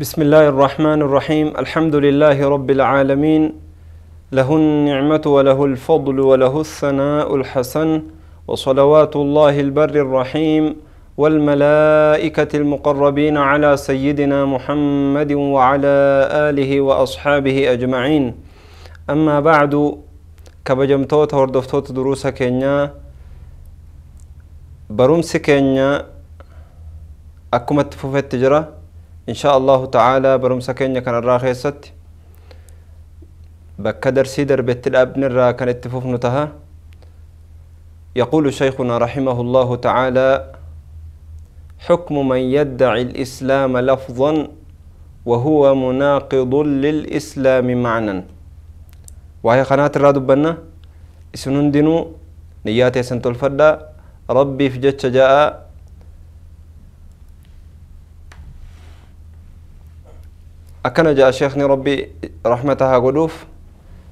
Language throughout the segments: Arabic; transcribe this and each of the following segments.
بسم الله الرحمن الرحيم الحمد لله رب العالمين له النعمة وله الفضل وله الثناء الحسن وصلوات الله البر الرحيم والملائكة المقربين على سيدنا محمد وعلى آله وأصحابه أجمعين أما بعد كبجمتوت وردفتوت دروس كينيا برمس كينيا أكمت فوفت التجرة إن شاء الله تعالى برمس كينيا كان الراخي ست بكدر سيدر بيت الأبن الرا كانت نتها يقول شيخنا رحمه الله تعالى حكم من يدعي الإسلام لفظا وهو مناقض للإسلام معنى وهي قناة الرادو بنا اسنون نياتي سنت الفردة ربي في جتش جاء أكن جاء شيخني ربي رحمتها قدوف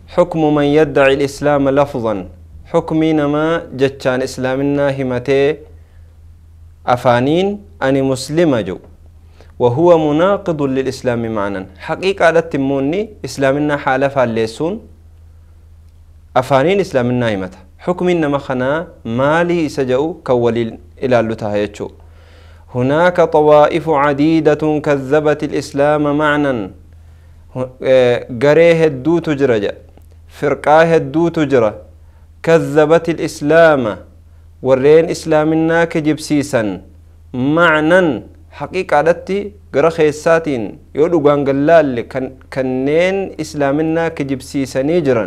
حكم من يدعي الإسلام لفظا حكمي نما جتشان إسلامنا همتي أفانين أني مسلمة جو وهو مناقض للإسلام معنا حقيقة لتموني إسلامنا حالة فالليسون أفانين إسلامنا همتا حكمي نما خنا مالي سجو كولي إلى اللتها هناك طوائف عديدة كذبت الإسلام معنا قريه آه، الدو تجرى فرقاه الدو تجرى كذبت الإسلام ورين إسلامنا كجبسيسا معنى حقيقة قرا خيساتين يقولوا قانقلال كنين إسلامنا كجبسيسا نجرا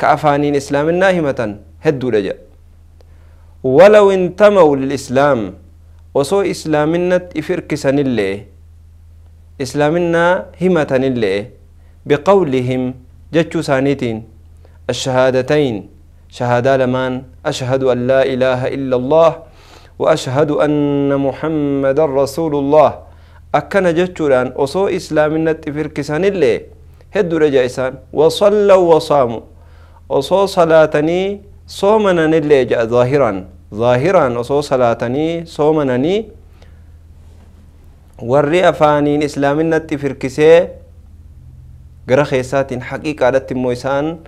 كأفانين إسلامنا همة هدو لجا ولو انتموا للإسلام وصو إسلامنا إفركسا اللي إسلامنا همة اللي بقولهم جتشو سانيتين الشهادتين شهادة لمن أشهد أن لا إله إلا الله وأشهد أن محمد رسول الله أكن جتشوران أصو إسلام إسلامنا تفركسان اللي هد رجع إسان وصلوا وصاموا أصو صلاتني صومنا اللي جاء ظاهرا ظاهرا أصو صلاتني صومنا ورّي أفانين إسلام firkisee gara keessaatiin haqiiqaadhatti immoo isaan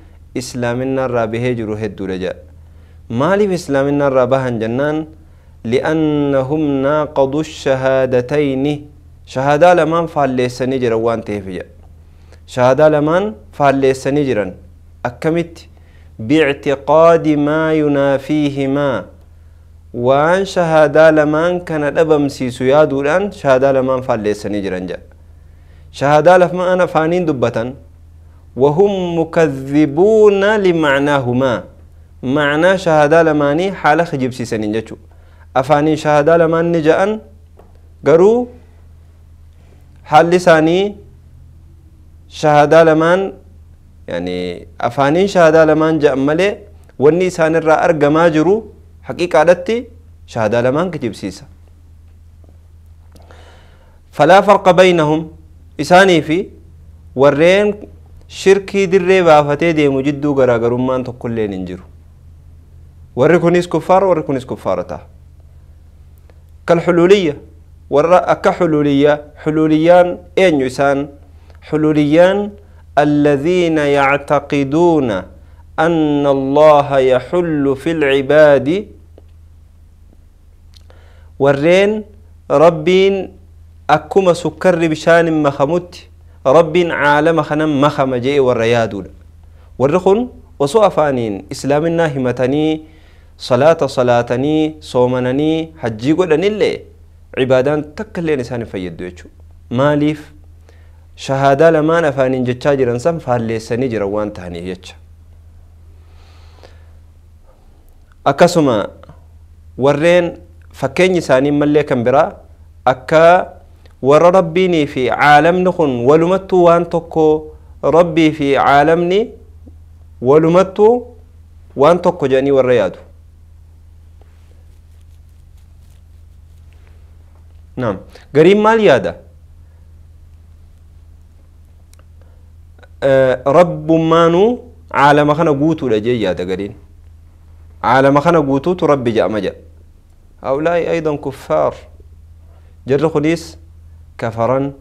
إسلامنا رابه جرو هدو رجا مالف إسلامنا رابها جنان لأنهم ناقضوا الشهادتين شهادة لمن فالليسني جرا وان تهفيا شهادة لمن فالليسني جرا أكمت باعتقاد ما ينافيهما وان شهادة لمن كان الأبم سيسو يادو الآن شهادة لمن فالليسني جرا شهادة لما أنا فانين دبتاً وهم مكذبون لمعناهما معنى شهادة لماني حالة خجيب سيسنين جاتو أفاني شهادة لمان نجأن قرو حال لساني شهادة لمان يعني أفاني شهادة لمان جأن مالي واني سان الرا أرقما جرو حقيقة عدتي شهادة لمان كجيب سيسا فلا فرق بينهم إساني في ورين شركي دري بافتي دي مجدو غرا غرمان تو كلين انجرو وركونيس كفار وركونيس كفارتا كالحلوليه ورا اكا حلوليه حلوليان اين يسان حلوليان الذين يعتقدون ان الله يحل في العباد ورين ربين اكما سكر بشان مخموتي رب عالم خنم مخم جئ والريادول والرخن وسو أفانين إسلامنا همتني صلاة صلاتني صومنني حجي قدن اللي عبادان تكلين إسان فيدو يجو ماليف شهادة لما نفانين جتشا جران سن فالليساني جروان تاني يجو akkasuma ورين fakkeenyi isaanii mallee kan biraa akka ور في عالم نخن ولمت وان تكو ربي في عالمني ولمت وان تكو جاني والرياض نعم قريب مال يادا آه رب مانو عالم خنا قوتو لجي يادا قريب عالم خنا قوتو تربي جاء مجا هؤلاء ايضا كفار جرّ خديس كفرن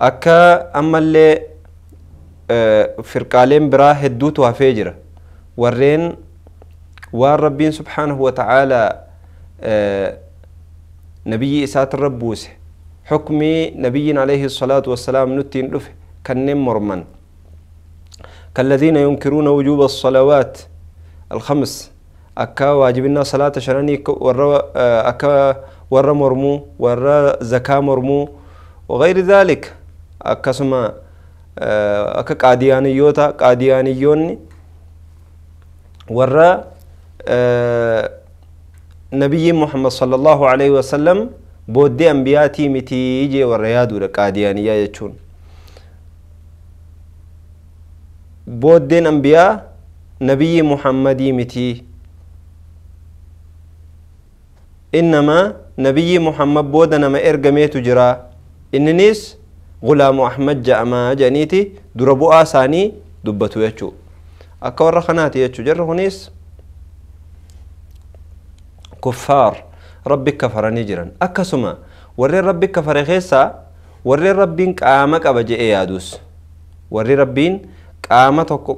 أكا أما اللي آه، فرقالين برا هدوت وفجر ورين وربين سبحانه وتعالى آه، نبي إسات الربوس حكمي نبي عليه الصلاة والسلام نتين لفه كنم مرمن كالذين ينكرون وجوب الصلوات الخمس أكا واجبنا صلاة شراني آه، أكا warra mormuu warra zakaa mormuu وغير ذلك akkasuma akka qaadiyaaniyyoota qaadiyaaniyyoonni warra nabiyyi muhammad sallallahu alaihi wasallam booddee ambiyaatii mitii jee warra yaaduudha qaadiyaaniyyaa jechuun booddeen ambiyaa nabiyyi muhammadii mitii إنما نبي محمد بودنا ما إرجميت جرا إننيس غلام أحمد جاء ما جانيتي دربوا آساني دبتو يجو أكو خناتي يجو جر هنيس كفار ربي كفر نجرا أكسما وري ربي كفر خيسا warri ربي qaama أبجي je'e yaadus ربي rabbiin qaama tokko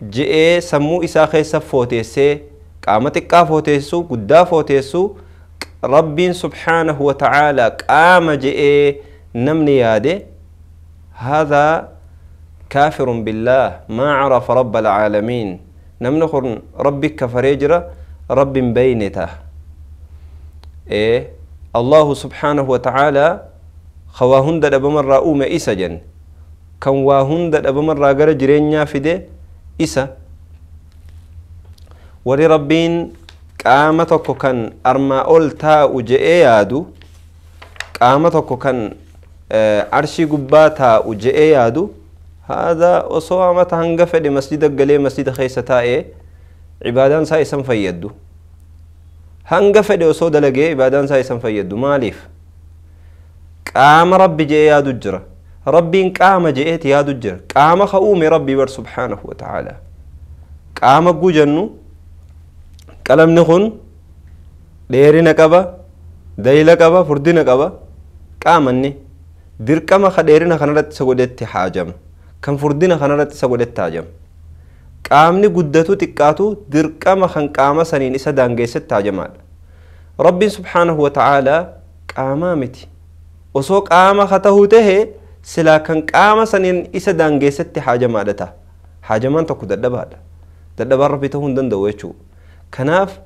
جئ سمو إسا خيسا فوتيسي قامتكا فوتيسو قدا فوتيسو رب سبحانه وتعالى قام جئ نمني يادي هذا كافر بالله ما عرف رب العالمين نمنخر ربك كفريجرة رب بينته إيه الله سبحانه وتعالى خواهند دبمر رؤوم إسجن كان واهند دبمر راقر جرينيا في isa warri rabbiin qaama tokko kan armaa ol taa'u je'ee yaadu qaama tokko kan arshii gubbaa taa'u je'ee yaadu haadha osoo amata hanga fedhe masjida galee masjida keessa taa'ee cibaadaan isaa isan fayyaddu hanga fedhe osoo dalagee cibaadaan isaa isan fayyaddu maaliif qaama rabbi je'ee yaadu jira ربين قام جئت يا دجر قام خؤوم ربي بر سبحانه وتعالى قام جو جنو قلم نخن ديري نقبا ديلا قبا فردي نقبا قام ني درقما خديرنا خنرت سغدت حاجم كم فردنا خنرت سغدت حاجم qaamni guddatu xiqqaatu dirqama kan qaama saniin isa daangeessatti hajamaadha rabbiin subhaanahu wata'aalaa qaamaa miti osoo qaama ka tahuu tahe سلا كان قاما سنين إسا دانجي ستي حاجة ما دتا حاجة ما انتو كدد بادا دد بار ربي تهون دن دويتو كناف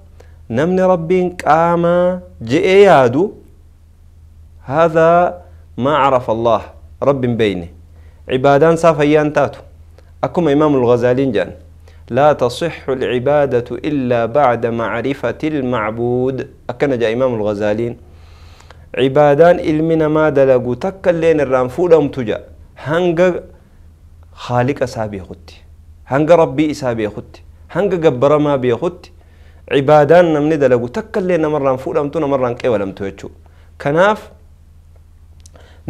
نمني ربي قاما جئي يادو هذا ما عرف الله رب بيني عبادان صافا تاتو أكم إمام الغزالين جان لا تصح العبادة إلا بعد معرفة المعبود أكن جاء إمام الغزالين عبادان إلمنا ما دلقو تك اللين الرانفود أم تجا هنگ خالق أسابي خدت هنگ ربي إسابي خدت هنگ قبر ما بي خدت عبادان نمني دلقو تك اللين نما الرانفود أم تنا مران كي ولم توجو كناف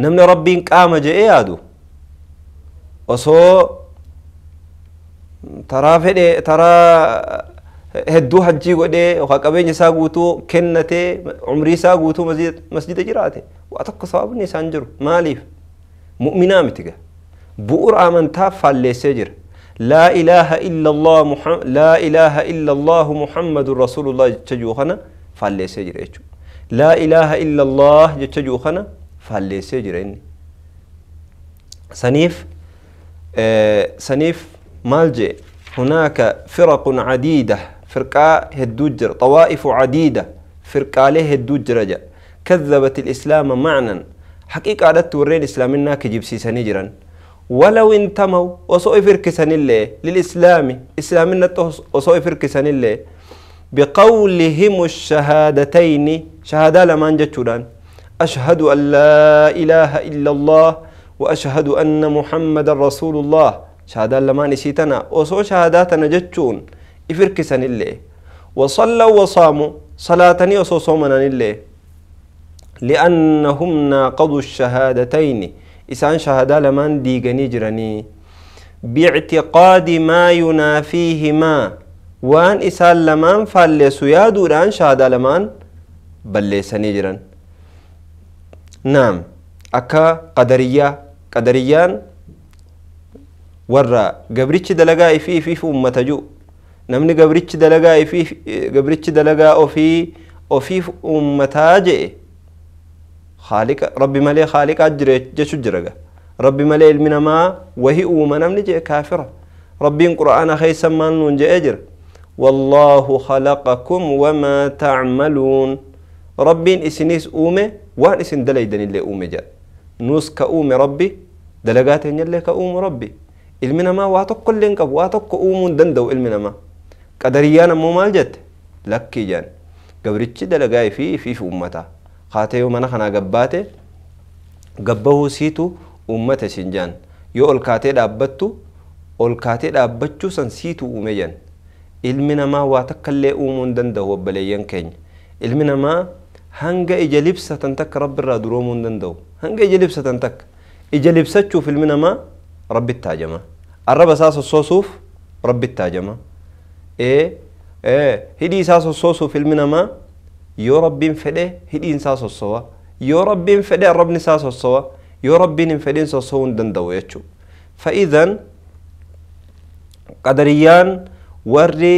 نمني ربي قام جئي آدو وصو ترى فيدي ترى هدو حجي وده وخاكبه نسا قوتو كنته عمري سا قوتو مسجد جراته واتق صواب نسان جرو ماليف مؤمنا متقه بؤر آمن تاف لا إله إلا الله محمد لا إله إلا الله محمد رسول الله جتجو خنا فالي سجر إيشو. لا إله إلا الله جتجو خنا فالي سجر إني سنيف آه سنيف مالجي هناك فرق عديده فرقا هدوجر طوائف عديدة فرقا له هدوجر كذبت الإسلام معنا حقيقة عدت ورين إسلامنا كجيب سيساني جران ولو انتموا وصو إفركسان الله للإسلام إسلامنا وصو إفركسان الله بقولهم الشهادتين شهادة لما جتشودان أشهد أن لا إله إلا الله وأشهد أن محمد رسول الله شهادة لما نسيتنا وصو شهاداتنا جتشون إفركسن اللي وصلوا وصاموا صلاة وصوصومنا اللي لأنهم ناقضوا الشهادتين إسان شهادة لمن ديغني جرني باعتقاد ما ينافيهما وان إسان لمن فالسو يادو لان لمن بل جرن نعم أكا قدرية قدريان ورا قبريتش دلقائي في في في أمتجو نمني غبريتش دلغا افي غبريتش دلغا افي افي امتاج خالق ربي مالي خالق اجر جشو جرغا ربي مالي المنما وهي اوما نمني جي كافر ربي القران خيس مال نون اجر والله خلقكم وما تعملون ربي اسنيس اومي وان اسن دلي دني اللي اومي جا نوس كأومي ربي دلغات هنيا اللي كأوم ربي المنما واتق كل انكب واتق اوم دندو المنما qadariyyaan ammoo maal jette lakkii jedhan gabrichi dalagaa fi ifiif ummata kaatee yoo mana kanaa gabbaate gabbahuu siitu ummata isin jedhan yoo ol kaatee dhaabbattu ol kaatee dhaabbachuu san siitu uume jedhan ilmi namaa waa takka illee uumuu hin danda'u obbaleeyyan keenya ilmi namaa hanga ija libsatan takka rabbi irraa duroomuu hin danda'u hanga ija libsatan takka ija libsachuuf ilmi namaa rabbitti haajama arraba isaa sossoosuuf rabbitti haajama e e hidhiisaa sossoosuu ilmi namaa yoo rabbiin fedhe hidhiinsaa sossowa yoo rabbiin fedhe arrabni isaa sossowa yoo rabbiin hin fedhin sossowuu hin danda'u jechuu fa'idan qadariyyaan warri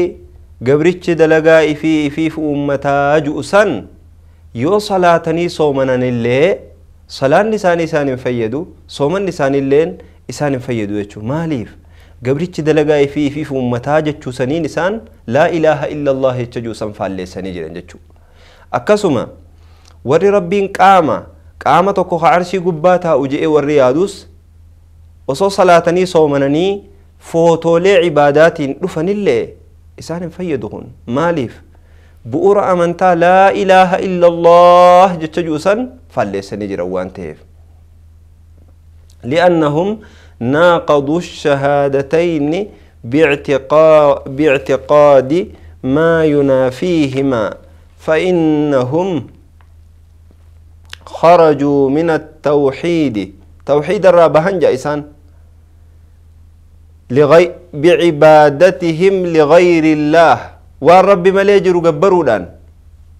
gabrichi dalagaa ifii ifiif uummataa ju'u san yoo salaatanii soomananillee salaanni isaanii isaan hin fayyadu soomanni isaanilleen isaan hin fayyadu jechuu maaliif gabrichi dalagaa ifii ifiif uummataa jechuu saniin isaan laa ilaaha illallah jecha juusan faalleessanii jiran jechuudha. Akkasuma warri rabbiin qaama qaama tokko ka arshii gubbaa taa'u je'ee warri yaadus osoo salaatanii soomananii footoolee cibaadaatiin dhufanillee isaan hin fayyadu kun maaliif bu'uura amantaa laa ilaaha illallah jecha juusan faalleessanii jiran waan ta'eef. li'annahum ناقضوا الشهادتين باعتقاد, ما ينافيهما فإنهم خرجوا من التوحيد توحيد هنجا جائسان لغي بعبادتهم لغير الله والرب قبروا الآن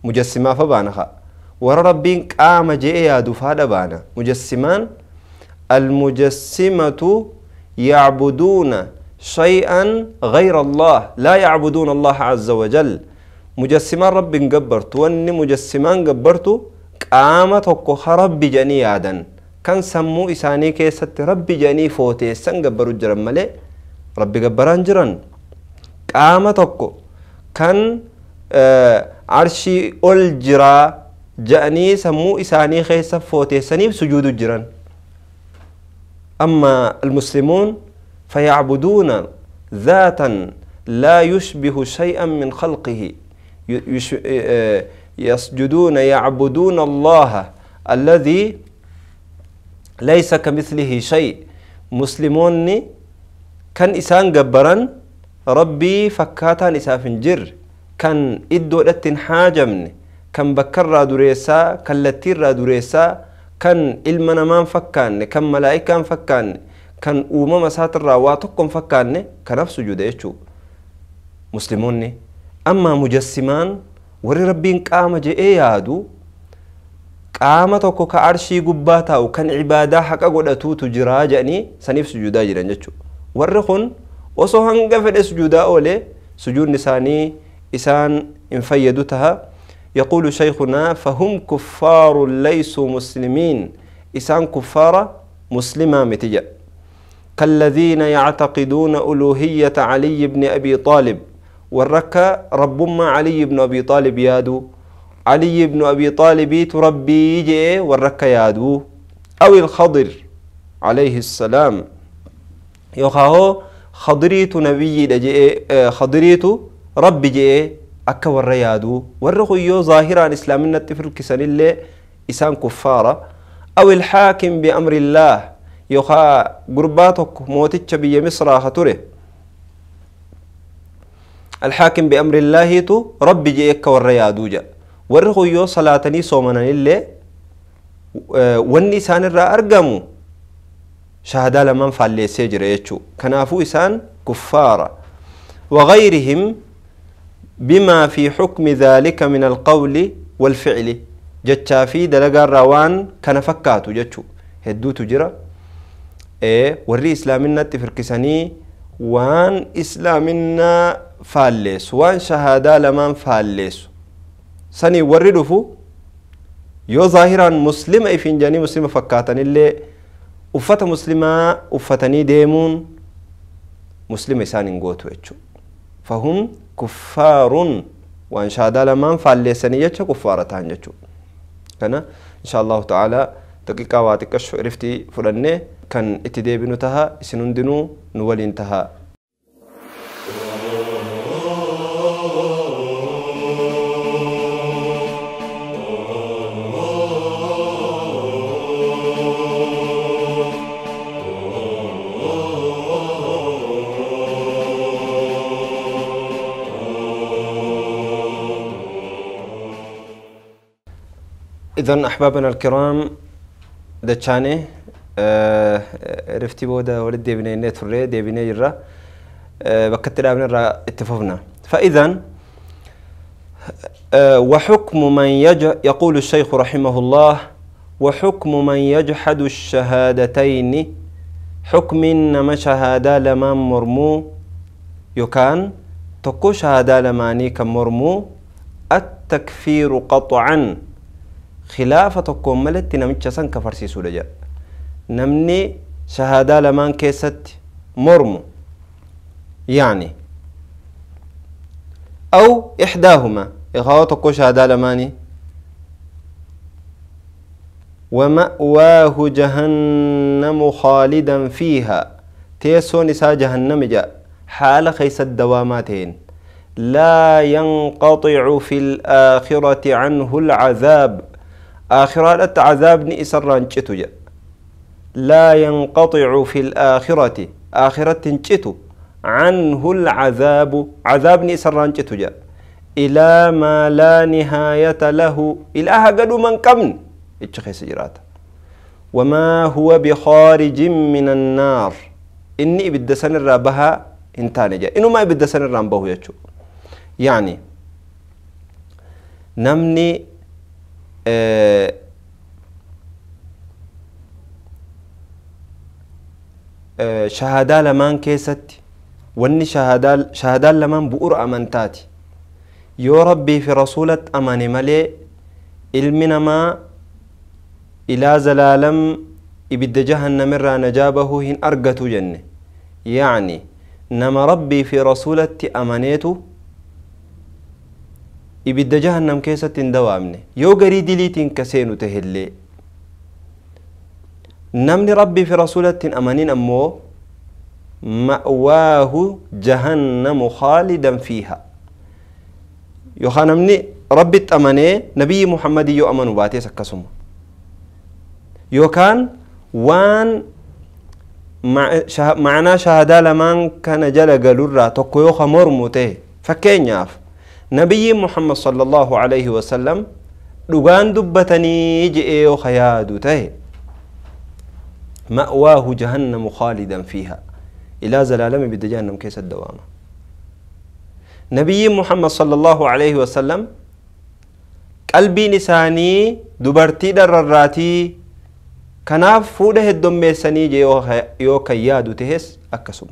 مجسما فبانخا ورب قام جئ يا دفاد بانا مجسمان المجسمة يعبدون شيئا غير الله لا يعبدون الله عز وجل مجسمان رب قبرت واني مجسمان قبرت قامة توقها رب جني آدن كان سمو إساني كيست رب جني فوتي سن قبروا جرم ملي رب قبران جرن قامة توقو كان آه عرشي أول جرا جأني سمو إساني كيسة فوتي سنيب سجود جرن أما المسلمون فيعبدون ذاتا لا يشبه شيئا من خلقه آه، يسجدون يعبدون الله الذي ليس كمثله شيء مسلمون كان إسان جبرا ربي فكاتا نسافن جر كان إدو حاجمني كان بكر دريسا كان لتير دريسا kan ilma namaa hin fakkaanne kan malaa'ikaa hin fakkaanne kan uumama isaatirraa waa tokko hin fakkaanne kanaaf sujuuda jechuudha musliimoonni amma mujassimaan warri rabbiin qaama je'ee yaadu qaama tokko ka arshii gubbaa taa'u kan cibaadaa haqa godhatuutu jiraa jedhanii saniif sujuudaa jiran jechuudha warri kun osoo hanga fedhe sujuudaa oolee sujuudni isaanii isaan hin fayyadu taha يقول شيخنا فهم كفار ليسوا مسلمين إسان كفار مسلمة متجأ كالذين يعتقدون ألوهية علي بن أبي طالب والركا ربما علي بن أبي طالب يادو علي بن أبي طالب تربي يجي والركا يادو أو الخضر عليه السلام يخاهو خضريت نبي خضريت ربي جي akka warra yaaduu warra kuyyoo zaahiraan islaaminatti firkisanillee isaan kuffaara aw ilxaakim biamri illaah yookaa gurbaa tokko mooticha biyya misraa ha ture alxaakim biamri illaahiitu rabbi jee akka warra yaaduu jedha warri kuyyoo salaatanii soomananillee wanni isaan irraa argamu shahadaa lamaan faalleessee jira jechuu kanaafuu isaan kuffaara وغيرهم بما في حكم ذلك من القول والفعل جتشا في دلقا روان كان فكاتو جتشو هدو تجرى إيه وري إسلامنا تفركساني وان إسلامنا فاليس وان شهادة لمن فاليس سني وري دفو يو ظاهرا مسلم أي فنجاني مسلم فكاتن اللي أفة مسلما أفتني ديمون مسلم إسان إنغوتو فهم كفار وان شاء الله ما نفعل لسانية كفارة تانجتو كنا ان شاء الله تعالى تقيقا واتكشف عرفتي فلنة كان اتدي بنو تها سنون دنو نولين تها إذا أحبابنا الكرام دتشاني آه رفتي بودا ولد ديبني نت فري ديبني جرا آه بكتلا دابن را اتفقنا فإذا آه وحكم من يج يقول الشيخ رحمه الله وحكم من يجحد الشهادتين حكم إنما شهادة لما مرمو يكان تقو شهادة لما نيك مرمو التكفير قطعا خلافة تكون ملت نمتش سن كفرسي سودجا نمني شهادة لمان كيست مرمو يعني أو إحداهما إخوة تكون شهادة لماني ومأواه جهنم خالدا فيها تيسو إسا جهنم جاء حال خيس الدواماتين لا ينقطع في الآخرة عنه العذاب آخرة عذابني نيسران جتو جا لا ينقطع في الآخرة آخرة جتو عنه العذاب عذابني نيسران جتو جا إلى ما لا نهاية له إلى هجد من كمن إتشخيص سجرات وما هو بخارج من النار إني بدسن الرابها انتانجا إنه ما بدسن الرابه يتشو يعني نمني آه، شهادة لمن كيستي واني شهادة شهادة لمن بؤر أمنتاتي يا ربي في رسولة أماني ملي إلمنا ما إلى زلالم إبد جهنم را نجابه هن أرقة جنة يعني نما ربي في رسولة أمانيته إبدا جهنم كيسة دوامن يو غري دليت كسينو تهلي نمني ربي في رسولة أمانين أمو مأواه جهنم خالدا فيها يخانمني ربي التأمني نبي محمد يو أمن باتي سكسم يو كان وان معنا شهادة لمن كان جل قلورا تقويوخ مرموته فكين ياف نبي محمد صلى الله عليه وسلم لغان دبتني جئي خيادو تهي مأواه جهنم خالدا فيها إلى زلالم بد جهنم كيس الدوامة نبي محمد صلى الله عليه وسلم قلبي نساني دبرتي درراتي كناف فوده heddommeessanii سني yoo kayyyaadu tehes akkasuma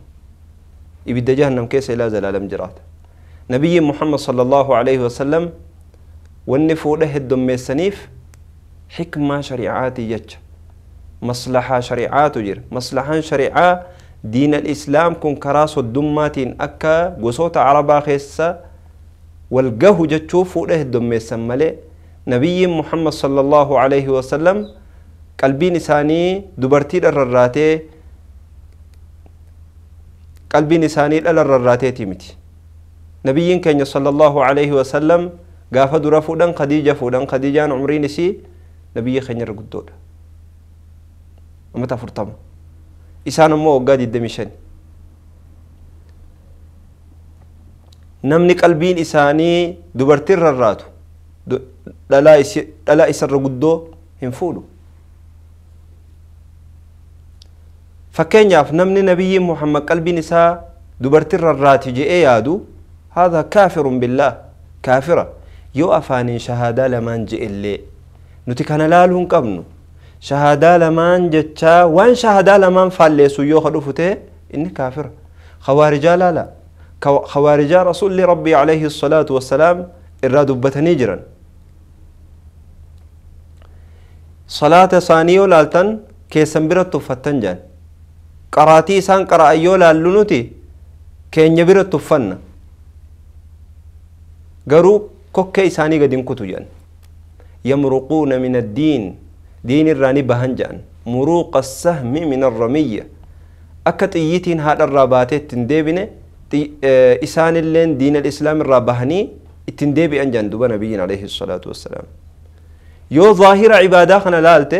ibidda جهنم كيس إلى زلالم جراته نبي محمد صلى الله عليه وسلم والنفوده الدم السنيف حكمة شريعات يج مصلحة شريعات جر مصلحة شريعة دين الإسلام كن كراس الدمات أكا قصوت عربا خيسة والقه جتشو فوده الدم السمالي نبي محمد صلى الله عليه وسلم قلبي نساني دبرتي الرراتي قلبي نساني الرراتي تيمتي nabiyyiin keenya sallallahu alaihi wasallam gaafa dura fuudhan khadiija fuudhan khadiijaan umriin isii nabiyyi keenya irra guddoodha uummata afurtama isaan ammoo waggaa 25 namni qalbiin isaanii dubartiin rarraatu dhalaa isarra guddoo hin fuudhu fakkeenyaaf namni nabiyyiin muhammad qalbiin isaa dubartiin rarraati je'ee yaadu هذا كافر بالله كافرة يو أفاني شهادة لمن جئ اللي نتكن لالهم قبنو شهادة لمن جتشا وان شهادة لمن فاليسو يو فتي إني كافرة خوارجا لا لا خوارجا رسول ربي عليه الصلاة والسلام إرادوا بتنجرا صلاة ثانية لالتن كيسن برتو فتن جان قراتي سان قرأيو لالونتي كين يبرتو فنّا garuu kokkee isaanii gadi hin kutu jedhan yamruquuna min addiin diin irraa ni bahan jedhan muruuqa sahmi min arramiyya akka xiyyitiin haadharraa baatee ittiin deebine isaanilleen diin alislaam irraa bahanii ittiin deebi'an jedhan duba nabiyyin alayhi salaatu wassalaam yoo zaahira ibaadaa kana laalte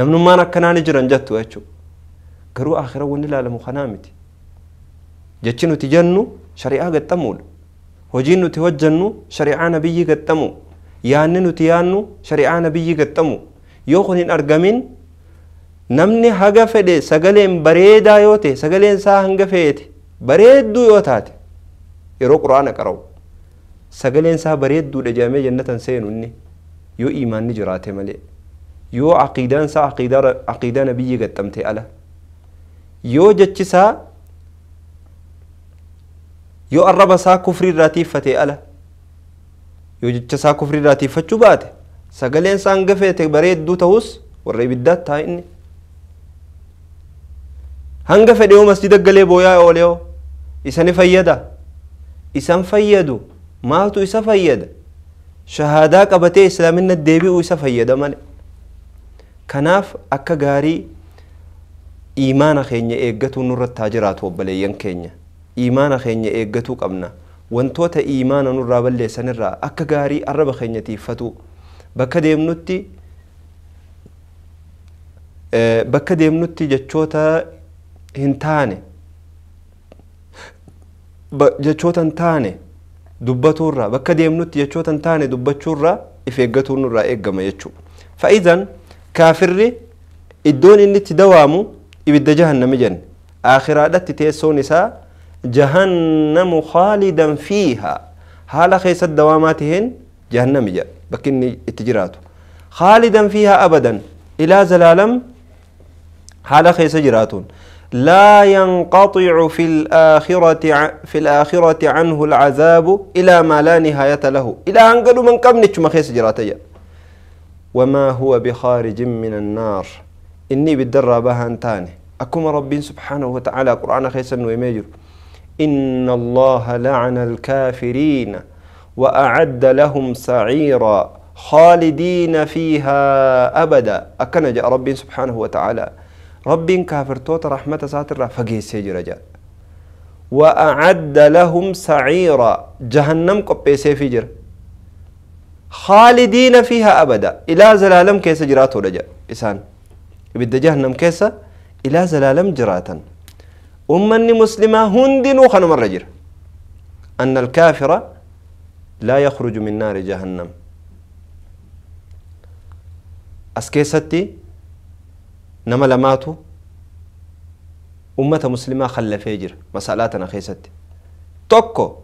namnummaan akkanaa ni jiran jettu jechuudha garuu akhiraa wanni ilaalamu kanaa miti jechi nuti jennu shari'aa gaxxamuudha hojiin nuti hojjannu shari'aa nabiyyi gaxxamu yaanni nuti yaannu shari'aa nabiyyi gaxxamu yoo kun hin argamin namni haga fedhe sagaleen bareedaa yoo ta'e sagaleen isaa hanga fe'ete bareedduu yoo taate yeroo quraana qara'u sagaleen isaa bareedduudha jedhamee jannatan seenu inni yoo iimaanni jiraate malee yoo aqiidaan isaa aqiidaa nabiyyi gaxxamte ala yoo jechisaa yoo arraba isaa kufrii irraa tiiffatee ala yoo jecha isaa kufrii irraa tiiffachuu baate sagaleen isaa hanga feete bareedduu ta'us warra ibiddaatti taa inni hanga fedhe yoo masjida galee booyaa oole yoo isani fayyada isan fayyadu maatu isa fayyada shahaadaa qabatee islaamina deebi'uu isa fayyada male kanaaf akka gaarii imaana keenya eeggatuu nurratti haa jiraatu obboleeyyan keenya imaana keenya eeggatuu qabna wantoota imaana nurraa balleessan akka gaarii arraba keenya e, bakka deemnutti jechoota hin taane jechoota hin taane bakka deemnutti jechoota hin taane dubbachuurraa if eeggatuun nurraa eeggama jechuudha. Fa'izan kaafirri iddoon inni itti dawaamu ibidda jahannami jenne akhiraadhatti teessoon isaa جهنم خالدا فيها حال خيس دواماتهن جهنم جاء بكني اتجراته خالدا فيها أبدا إلى زلالم حال خيس جراتون لا ينقطع في الآخرة في الآخرة عنه العذاب إلى ما لا نهاية له إلى أن قالوا من قبل ما خيس جراتي وما هو بخارج من النار إني بالدرابة بها أنتاني أكما ربي سبحانه وتعالى قرآن خيس إنه يميجر إن الله لعن الكافرين وأعد لهم سعيرا خالدين فيها أبدا أكنج رب سبحانه وتعالى رب كافر توت رحمة ساتر فقيس رجاء وأعد لهم سعيرا جهنم قبي سيفجر خالدين فيها أبدا إلى زلالم كيس جرات رجاء إسان بد جهنم كيس إلى زلالم جراتا أمني مسلمة هندن وخنا الرجل أن الكافر لا يخرج من نار جهنم أسكي ستي نما لماتو أمة مسلمة خلف يجر مسألاتنا خيستي توكو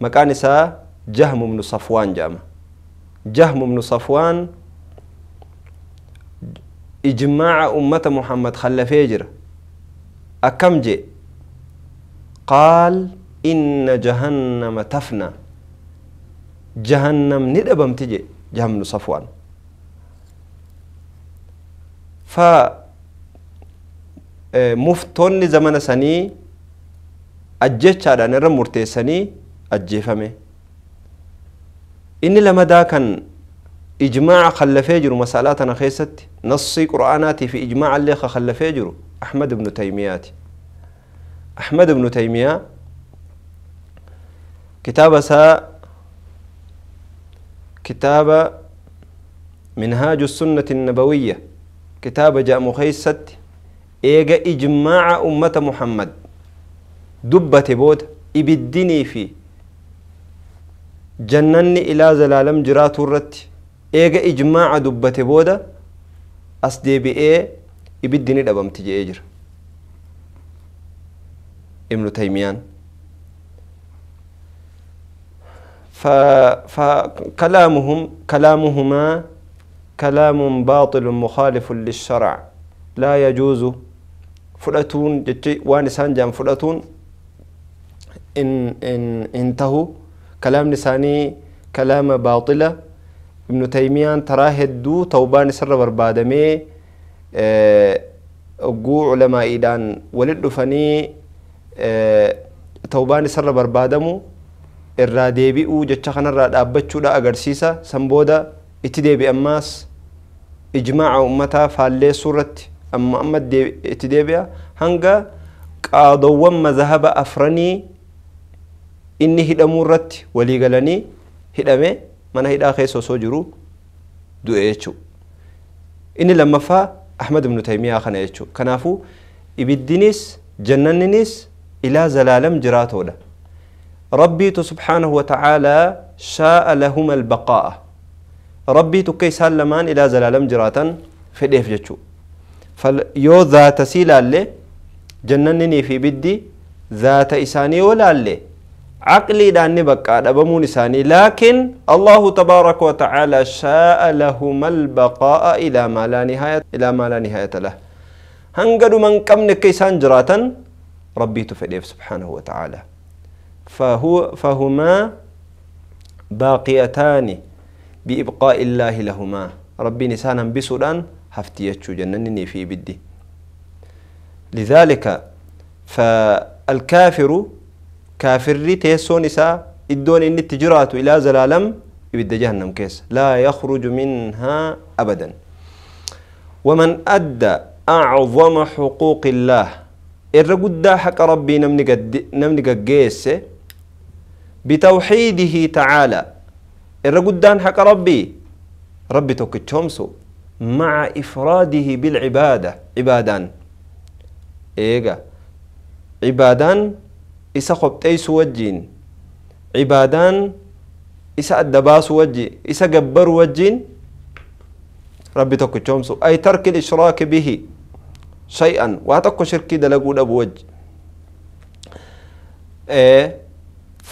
مكان سا جهم بن صفوان جامع جهم بن صفوان إجماع أمة محمد خلف يجر أكم جي قال إن جهنم تفنى جهنم ندبم تجي جهنم صفوان ف آه، مفتون زمن سني أجي شارع نرى مرتي سني أجي فمي إني لما دا كان إجماع خلفيجر مسألاتنا خيست نصي قرآناتي في إجماع اللي خلفيجر أحمد بن تيمية أحمد بن تيمية كتابة سا كتابة منهاج السنة النبوية كتابة جاء مخيست إيجا إجماع أمة محمد دبة بود إبدني في جنني إلى زلالم جرات الرت إيجا إجماع دبة بود أصدي بإيه ibiddi ni dhabamti jedhee jira ibnu taymiyaan فكلامهم كلامهما كلام باطل مخالف للشرع لا يجوز فلاتون وان سان جام فلتون إن إن انتهوا كلام لساني كلام باطلة ابن تيميان تراه هدو توبان سر بربادمي hogguu eh, culamaa'iidhaan walit dhufanii eh, taubaan isarra barbaadamu irraa deebi'uu jecha kanarraa dhaabbachuudha agarsiisa san booda itti deebi'ammaas ijmaaca ummataa faalleessuu irratti amma amma itti deebi'a hanga qaadoowwan mazahaba afranii inni hidhamuu irratti walii galanii hidhame mana hidhaa keessa osoo jiru du'e jechuudha. Inni lammaffaa أحمد بن تيمية خنا يجتو كنافو إبدينيس جننينيس إلى زلالم جراتولا ربي سبحانه وتعالى شاء لهما البقاء ربي تكيس هلمان إلى زلالم جراتا في ديف جتشو فيو ذات سيلا اللي جننني في بدي ذات إساني ولا اللي عقلي دان نبقى دبمون ساني لكن الله تبارك وتعالى شاء لهم البقاء إلى ما لا نهاية إلى ما لا نهاية له هنقدوا من كم نكيسان جراتا ربي تفديف سبحانه وتعالى فهو فهما باقيتان بإبقاء الله لهما ربي نسانا بسودان هفتيت جنني في بدي لذلك فالكافر كافر تيسون إساء إدون إن التجرات إلى زلالم يبدأ جهنم كيس لا يخرج منها أبدا ومن أدى أعظم حقوق الله دا حق ربي نمني قيس بتوحيده تعالى دا حق ربي ربي تشومسو مع إفراده بالعبادة عبادان إيجا عبادان isa qopheessu wajjiin cibaadaan isa adda baasu wajji isa gabbaru wajjiin rabbi tokko coomsu ay tarkil ishraaki bihi shay'an waa tokko shirkii dalaguu dhabu wajji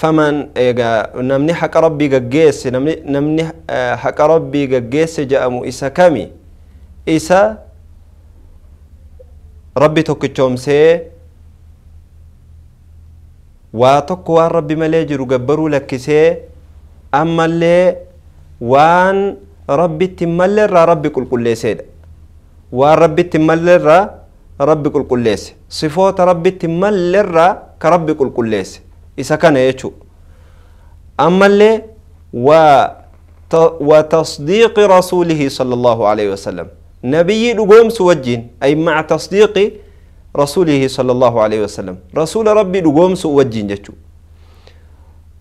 faman egaa namni haqa rabbii gaggeesse namni haqa rabbii gaggeesse jedhamu isa kami isa rabbi tokkichoomsee واتوكو ربي ملاجي رجبرو لكسي أما اللي وان ربي تملر ربي كل كل سيد وربي تملر ربي كل كل صفات ربي تملر كرب كل كل ليس إذا كان يشو أما اللي و وتصديق رسوله صلى الله عليه وسلم نبي لقوم سوجين أي مع تصديقي rasuulihi sala allahu aleyhi wasalam rasuula rabbii dhugoomsu wajjiin jechuu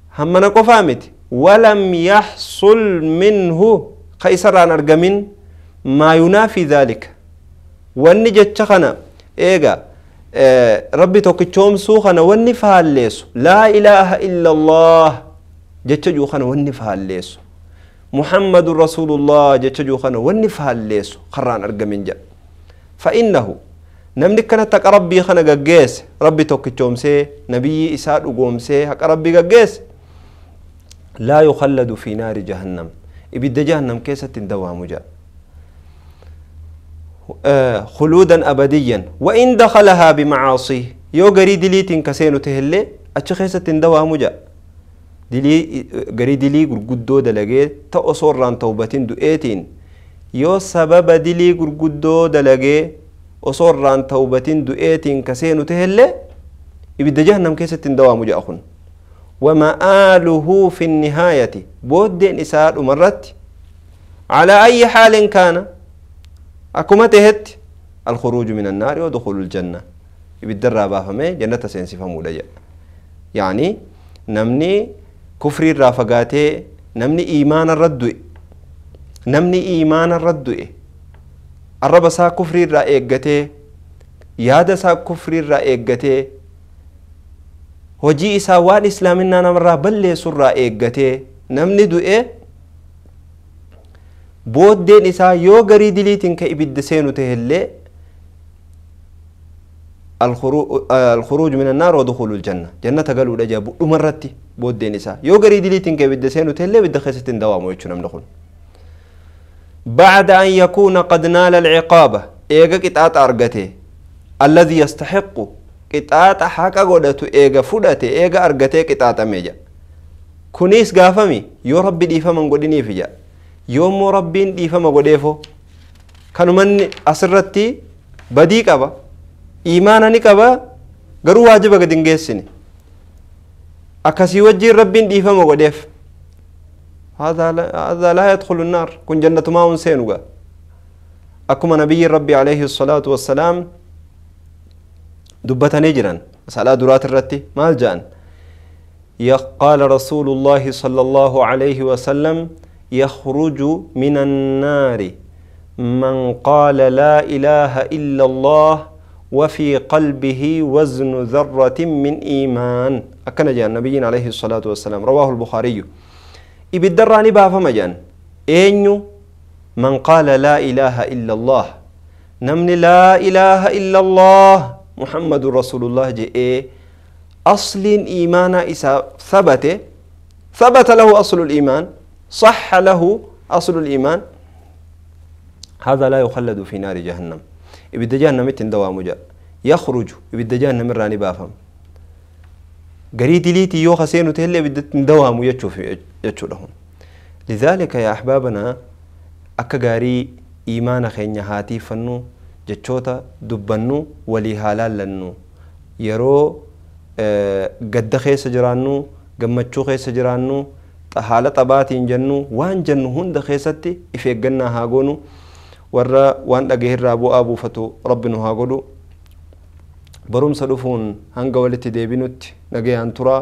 hammana qofaa miti walam yaxsul minhu ka isarraan argamin maa yunaafi dhaalika wanni jecha kana eega rabbi tokkichoomsuu kana wanni faalleessu laa ilaaha illa allah jecha juu kana wanni faalleessu محمد رسول الله جتجو خنا ونفها الليس قران أرجمين جا فإنه نمني كنا تك ربي خنا جعجس ربي توك تومسى نبي إسحاق وقومسى هك ربي جعجس لا يخلد في نار جهنم إبدا جهنم كيسة الدوام جاء خلودا أبديا وإن دخلها بمعاصي يو قري دليت كسين تهلة أتش خيسة الدوام جاء دلي قري دلي قدو دلقي تأصور لان توبتين دو إيتين يو سبب دلي قدو دلقي وصور ران توبتين دؤيتين كسينو seenute يبدا جهنم jahannam keessatti hin وما آله في النهاية بود نسال ومرت على أي حال كان أكمتهت الخروج من النار ودخول الجنة يبدر بافمه جنة سينسي فمولي يعني نمني كفر الرافقاتي نمني إيمان الردوي نمني إيمان الردوي arraba isaa kufrii irraa eeggatee yaada isaa kufrii irraa eeggatee hojii isaa waan islaaminaa namarraa balleessu irraa eeggatee namni du'ee booddeen isaa yoo garii diliitiin ka ibidda seenu taheillee الخروج من النار ودخول الجنة جنة قالوا لجابوا أمرتي بودين إسا يو قريد لي تنكي بدسين وتهلي بدخيستين دوام ويتشو نمدخون بعد أن يكون قد نال العقابة إيجا كتات أرغته الذي يستحق كتات حقا قدتو إيغا فدته إيغا أرغته كتات ميجا كنيس غافمي يو ربي ديفا من قدني فيجا يوم ربين ديفا ما قديفو كانوا من أسرتي بدي كبا إيمانا نكبا قروا واجبا قدنجيسني أكسي وجي ربين ديفا ما قديفو هذا لا, هذا لا يدخل النار كن جنة ما سينوغا أكما نبي ربي عليه الصلاة والسلام دبتا نجرا مسألة درات الرتي ما الجان قال رسول الله صلى الله عليه وسلم يخرج من النار من قال لا إله إلا الله وفي قلبه وزن ذرة من إيمان أكن جاء النبي عليه الصلاة والسلام رواه البخاري إبدراني مجان إينيو من قال لا إله إلا الله نمني لا إله إلا الله محمد رسول الله جي إيه أصل إيمان إسا ثبت ثبت له أصل الإيمان صح له أصل الإيمان هذا لا يخلد في نار جهنم إبدا جهنم إتن دوام جاء يخرج إبدا جهنم راني بافم قريت ليتي يو خسينو تهلي إبدا دوام يتشوف jechuudha lidaalika yaa ahbaabanaa akka gaarii iimaana keenya haatiifannu jechoota dubbannu walii haa laallannu yeroo gadda keessa jiraannu gammachuu keessa jiraannu haala xabaatiin jennu waan jennu hunda keessatti if eeggannaa haa goonu warra waan dhagahirraa bu'aa buufatu rabbi nu haa godhu barumsa dhufuun hanga walitti deebinutti dhagayaan turaa.